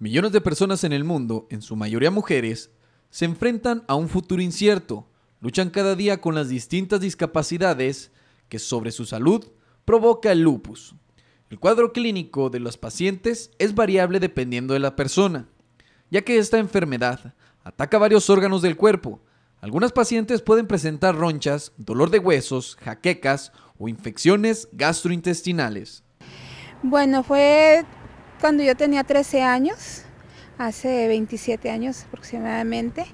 Millones de personas en el mundo, en su mayoría mujeres, se enfrentan a un futuro incierto, luchan cada día con las distintas discapacidades que sobre su salud provoca el lupus. El cuadro clínico de los pacientes es variable dependiendo de la persona, ya que esta enfermedad ataca varios órganos del cuerpo. Algunas pacientes pueden presentar ronchas, dolor de huesos, jaquecas o infecciones gastrointestinales. Bueno, fue cuando yo tenía 13 años, hace 27 años aproximadamente,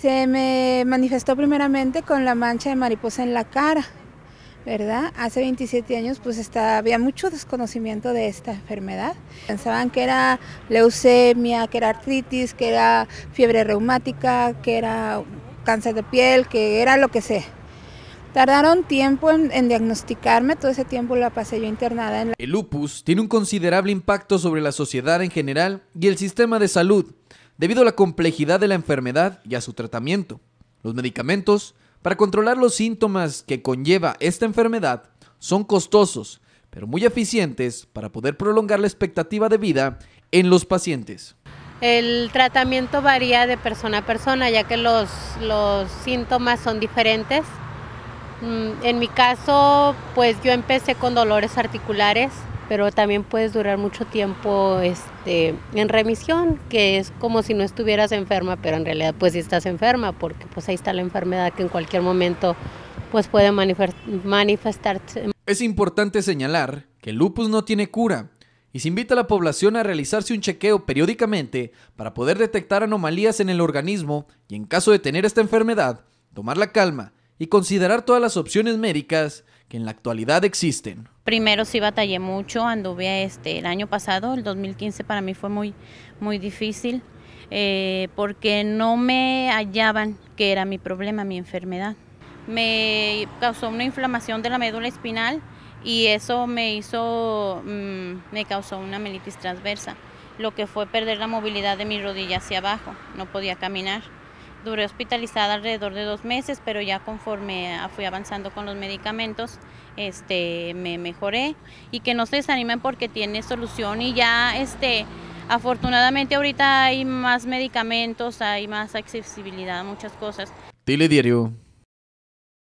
se me manifestó primeramente con la mancha de mariposa en la cara, ¿verdad? Hace 27 años pues había mucho desconocimiento de esta enfermedad. Pensaban que era leucemia, que era artritis, que era fiebre reumática, que era cáncer de piel, que era lo que sea. Tardaron tiempo en, diagnosticarme, todo ese tiempo la pasé yo internada. En El lupus tiene un considerable impacto sobre la sociedad en general y el sistema de salud, debido a la complejidad de la enfermedad y a su tratamiento. Los medicamentos para controlar los síntomas que conlleva esta enfermedad son costosos, pero muy eficientes para poder prolongar la expectativa de vida en los pacientes. El tratamiento varía de persona a persona, ya que los, los síntomas son diferentes. Mm, en mi caso, pues yo empecé con dolores articulares, pero también puedes durar mucho tiempo este, en remisión, que es como si no estuvieras enferma, pero en realidad pues sí estás enferma, porque pues ahí está la enfermedad que en cualquier momento pues puede manifestarse. Es importante señalar que el lupus no tiene cura y se invita a la población a realizarse un chequeo periódicamente para poder detectar anomalías en el organismo y en caso de tener esta enfermedad, tomar la calma y considerar todas las opciones médicas que en la actualidad existen. Primero sí batallé mucho, anduve este, el año pasado, el 2015 para mí fue muy, muy difícil, eh, porque no me hallaban que era mi problema, mi enfermedad. Me causó una inflamación de la médula espinal y eso me hizo, mm, me causó una melitis transversa, lo que fue perder la movilidad de mi rodilla hacia abajo, no podía caminar. Duré hospitalizada alrededor de dos meses, pero ya conforme fui avanzando con los medicamentos, este, me mejoré y que no se desanimen porque tiene solución y ya este, afortunadamente ahorita hay más medicamentos, hay más accesibilidad a muchas cosas. Tile Diario.